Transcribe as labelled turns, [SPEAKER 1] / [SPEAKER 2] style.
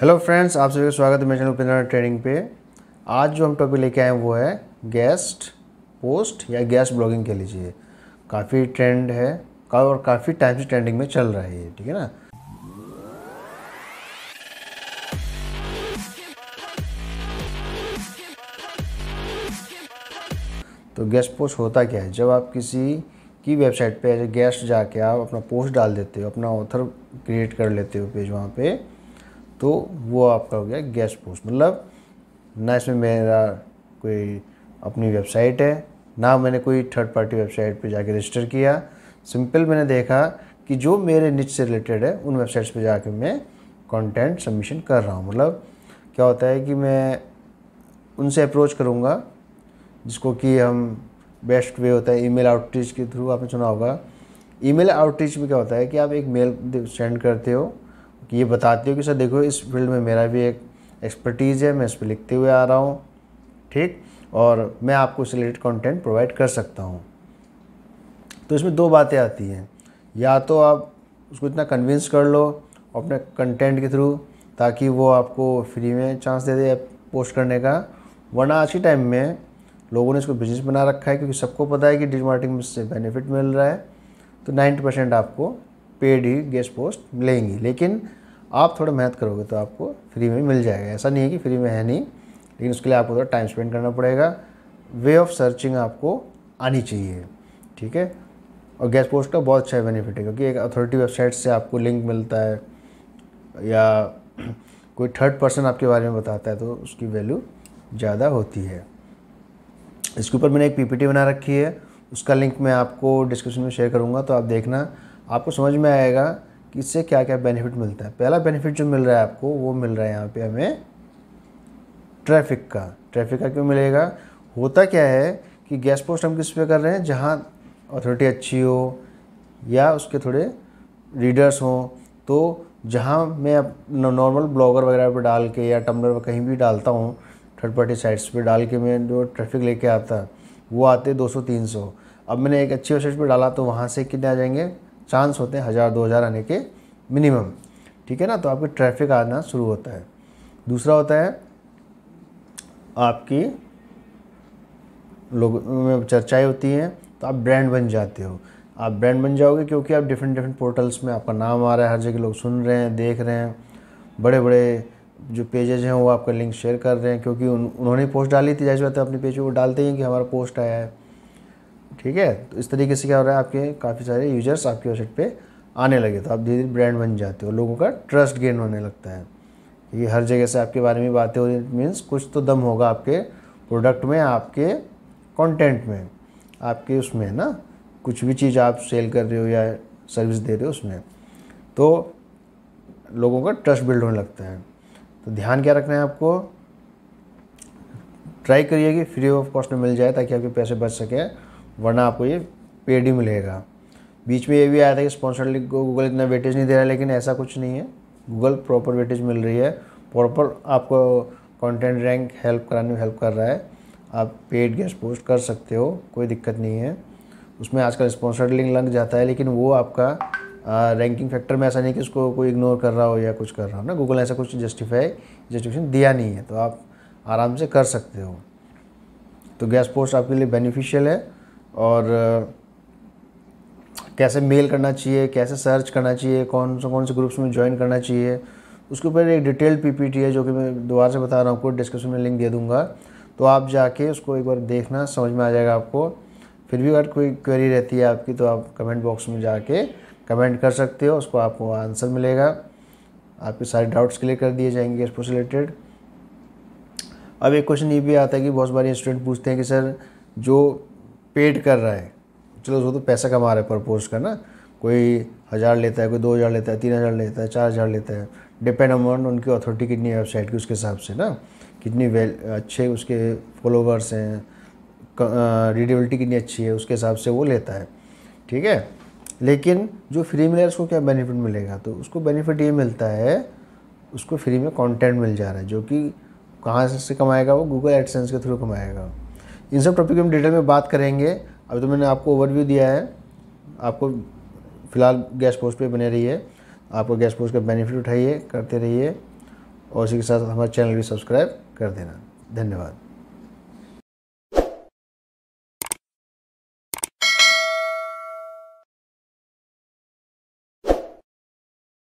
[SPEAKER 1] hello friends आप सभी का स्वागत है मेरे चैनल उपेंद्र ट्रेनिंग पे आज जो हम टॉपिक लेके आए हैं वो है गेस्ट पोस्ट या गेस्ट ब्लॉगिंग कह लीजिए काफ़ी ट्रेंड है और काफ़ी टाइम से ट्रेंडिंग में चल रहा है ये ठीक है ना तो गेस्ट पोस्ट होता क्या है जब आप किसी की वेबसाइट पे एज ए गेस्ट जाके आप अपना पोस्ट डाल देते हो अपना ऑथर क्रिएट कर लेते हो पेज वहाँ पे तो वो आपका हो गया गैस पोस्ट मतलब ना इसमें मेरा कोई अपनी वेबसाइट है ना मैंने कोई थर्ड पार्टी वेबसाइट पे जाके रजिस्टर किया सिंपल मैंने देखा कि जो मेरे निच से रिलेटेड है उन वेबसाइट्स पे जाके मैं कंटेंट सबमिशन कर रहा हूँ मतलब क्या होता है कि मैं उनसे अप्रोच करूँगा जिसको कि हम बेस्ट वे होता है ईमेल आउटरीच के थ्रू आपने सुना होगा ईमेल आउटरीच में क्या होता है कि आप एक मेल सेंड करते हो ये बताती हो कि सर देखो इस फील्ड में मेरा भी एक एक्सपर्टीज़ है मैं इस पर लिखते हुए आ रहा हूँ ठीक और मैं आपको इस रिलेटेड कॉन्टेंट प्रोवाइड कर सकता हूँ तो इसमें दो बातें आती हैं या तो आप उसको इतना कन्विंस कर लो अपने कंटेंट के थ्रू ताकि वो आपको फ्री में चांस दे दे पोस्ट करने का वरना आज के टाइम में लोगों ने इसको बिजनेस बना रखा है क्योंकि सबको पता है कि डिजिटल मार्केटिंग में इससे बेनिफिट मिल रहा है तो 90 परसेंट आपको पेड ही गेस्ट पोस्ट मिलेंगी लेकिन आप थोड़ा मेहनत करोगे तो आपको फ्री में मिल जाएगा ऐसा नहीं है कि फ्री में है नहीं लेकिन उसके लिए आपको थोड़ा टाइम स्पेंड करना पड़ेगा वे ऑफ सर्चिंग आपको आनी चाहिए ठीक है और गैस पोस्ट का बहुत अच्छा बेनिफिट है क्योंकि एक अथॉरिटी वेबसाइट से आपको लिंक मिलता है या कोई थर्ड पर्सन आपके बारे में बताता है तो उसकी वैल्यू ज़्यादा होती है इसके ऊपर मैंने एक पीपीटी बना रखी है उसका लिंक मैं आपको डिस्क्रिप्शन में शेयर करूँगा तो आप देखना आपको समझ में आएगा कि इससे क्या क्या बेनिफिट मिलता है पहला बेनिफिट जो मिल रहा है आपको वो मिल रहा है यहाँ पे हमें ट्रैफिक का ट्रैफिक का क्यों मिलेगा होता क्या है कि गैस पोस्ट हम किस पे कर रहे हैं जहाँ अथॉरिटी अच्छी हो या उसके थोड़े रीडर्स हों तो जहाँ मैं नॉर्मल ब्लॉगर वगैरह पर डाल के या टम्बलर पर कहीं भी डालता हूँ थर्ड पार्टी साइट्स पे डाल के मैं जो ट्रैफिक लेके आता वो आते 200-300 अब मैंने एक अच्छी वेबसाइट पे डाला तो वहाँ से कितने आ जाएंगे चांस होते हैं हज़ार दो हज़ार आने के मिनिमम ठीक है ना तो आपके ट्रैफिक आना शुरू होता है दूसरा होता है आपकी लोग में चर्चाएँ होती हैं तो आप ब्रांड बन जाते हो आप ब्रांड बन जाओगे क्योंकि आप डिफरेंट डिफरेंट पोर्टल्स में आपका नाम आ रहा है हर जगह लोग सुन रहे हैं देख रहे हैं बड़े बड़े जो पेजेज हैं वो आपका लिंक शेयर कर रहे हैं क्योंकि उन, उन्होंने पोस्ट डाली थी जैसे बात है अपने पेज पर वो डालते हैं कि हमारा पोस्ट आया है ठीक है तो इस तरीके से क्या हो रहा है आपके काफ़ी सारे यूजर्स आपके वेबसाइट पे आने लगे तो आप धीरे धीरे ब्रांड बन जाते हो लोगों का ट्रस्ट गेन होने लगता है ये हर जगह से आपके बारे में बातें हो रही मीन्स कुछ तो दम होगा आपके प्रोडक्ट में आपके कंटेंट में आपके उसमें है ना कुछ भी चीज़ आप सेल कर रहे हो या सर्विस दे रहे हो उसमें तो लोगों का ट्रस्ट बिल्ड होने लगता है तो ध्यान क्या रखना है आपको ट्राई करिए कि फ्री ऑफ कॉस्ट में मिल जाए ताकि आपके पैसे बच सकें वरना आपको ये पेड ही मिलेगा बीच में ये भी आया था कि लिंक को गूगल इतना वेटेज नहीं दे रहा है लेकिन ऐसा कुछ नहीं है गूगल प्रॉपर वेटेज मिल रही है प्रॉपर आपको कंटेंट रैंक हेल्प कराने में हेल्प कर रहा है आप पेड गेस्ट पोस्ट कर सकते हो कोई दिक्कत नहीं है उसमें आजकल स्पॉन्सर्ड लिंक लग जाता है लेकिन वो आपका रैंकिंग फैक्टर में ऐसा नहीं कि उसको कोई इग्नोर कर रहा हो या कुछ कर रहा हो ना गूगल ऐसा कुछ जस्टिफाई जस्टिफिकेशन दिया नहीं है तो आप आराम से कर सकते हो तो गैस पोस्ट आपके लिए बेनिफिशियल है और कैसे मेल करना चाहिए कैसे सर्च करना चाहिए कौन से कौन से ग्रुप्स में ज्वाइन करना चाहिए उसके ऊपर एक डिटेल्ड पीपीटी है जो कि मैं दोबारा से बता रहा हूँ आपको डिस्क्रिप्शन में लिंक दे दूँगा तो आप जाके उसको एक बार देखना समझ में आ जाएगा आपको फिर भी अगर कोई क्वेरी रहती है आपकी तो आप कमेंट बॉक्स में जाके कमेंट कर सकते हो उसको आपको आंसर मिलेगा आपके सारे डाउट्स क्लियर कर दिए जाएंगे इसको रिलेटेड अब एक क्वेश्चन ये भी आता है कि बहुत बार स्टूडेंट पूछते हैं कि सर जो पेड कर रहा है चलो वो तो पैसा कमा रहा है पर पोस्ट का ना कोई हज़ार लेता है कोई दो हज़ार लेता है तीन हज़ार लेता है चार हज़ार लेता है डिपेंड अमाउंट उनकी अथॉरिटी कितनी है वेबसाइट की उसके हिसाब से ना कितनी वेल अच्छे उसके फॉलोवर्स हैं रीडेबिलिटी कितनी अच्छी है उसके हिसाब से वो लेता है ठीक है लेकिन जो फ्री मिलेगा उसको क्या बेनिफिट मिलेगा तो उसको बेनिफिट ये मिलता है उसको फ्री में कंटेंट मिल जा रहा है जो कि कहाँ से कमाएगा वो गूगल एडसेंस के थ्रू कमाएगा इन सब टॉपिक हम डिटेल में बात करेंगे अभी तो मैंने आपको ओवरव्यू दिया है आपको फिलहाल गैस पोस्ट पे बने रहिए आपको गैस पोस्ट का बेनिफिट उठाइए करते रहिए और इसी के साथ हमारे चैनल भी सब्सक्राइब कर देना धन्यवाद